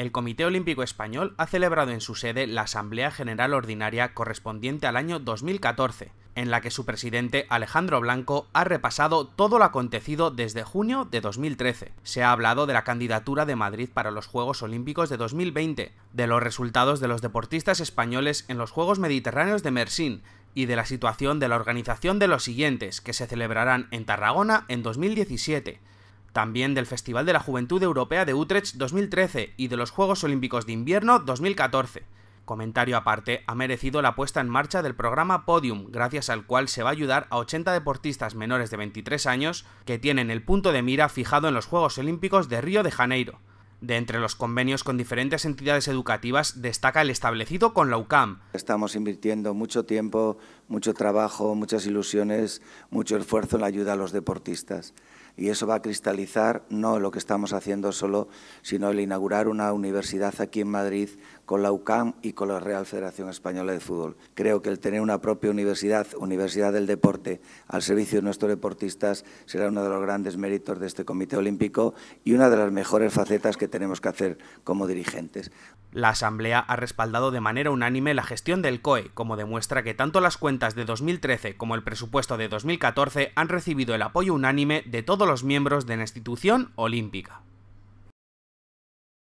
el Comité Olímpico Español ha celebrado en su sede la Asamblea General Ordinaria correspondiente al año 2014, en la que su presidente Alejandro Blanco ha repasado todo lo acontecido desde junio de 2013. Se ha hablado de la candidatura de Madrid para los Juegos Olímpicos de 2020, de los resultados de los deportistas españoles en los Juegos Mediterráneos de Mersin, y de la situación de la organización de los siguientes, que se celebrarán en Tarragona en 2017, también del Festival de la Juventud Europea de Utrecht 2013 y de los Juegos Olímpicos de Invierno 2014. Comentario aparte, ha merecido la puesta en marcha del programa Podium, gracias al cual se va a ayudar a 80 deportistas menores de 23 años que tienen el punto de mira fijado en los Juegos Olímpicos de Río de Janeiro. De entre los convenios con diferentes entidades educativas destaca el establecido con la UCAM. Estamos invirtiendo mucho tiempo, mucho trabajo, muchas ilusiones, mucho esfuerzo en la ayuda a los deportistas y eso va a cristalizar no lo que estamos haciendo solo, sino el inaugurar una universidad aquí en Madrid con la UCAM y con la Real Federación Española de Fútbol. Creo que el tener una propia universidad, universidad del deporte, al servicio de nuestros deportistas, será uno de los grandes méritos de este Comité Olímpico y una de las mejores facetas que tenemos que hacer como dirigentes. La Asamblea ha respaldado de manera unánime la gestión del COE, como demuestra que tanto las cuentas de 2013 como el presupuesto de 2014 han recibido el apoyo unánime de todos los miembros de la institución olímpica.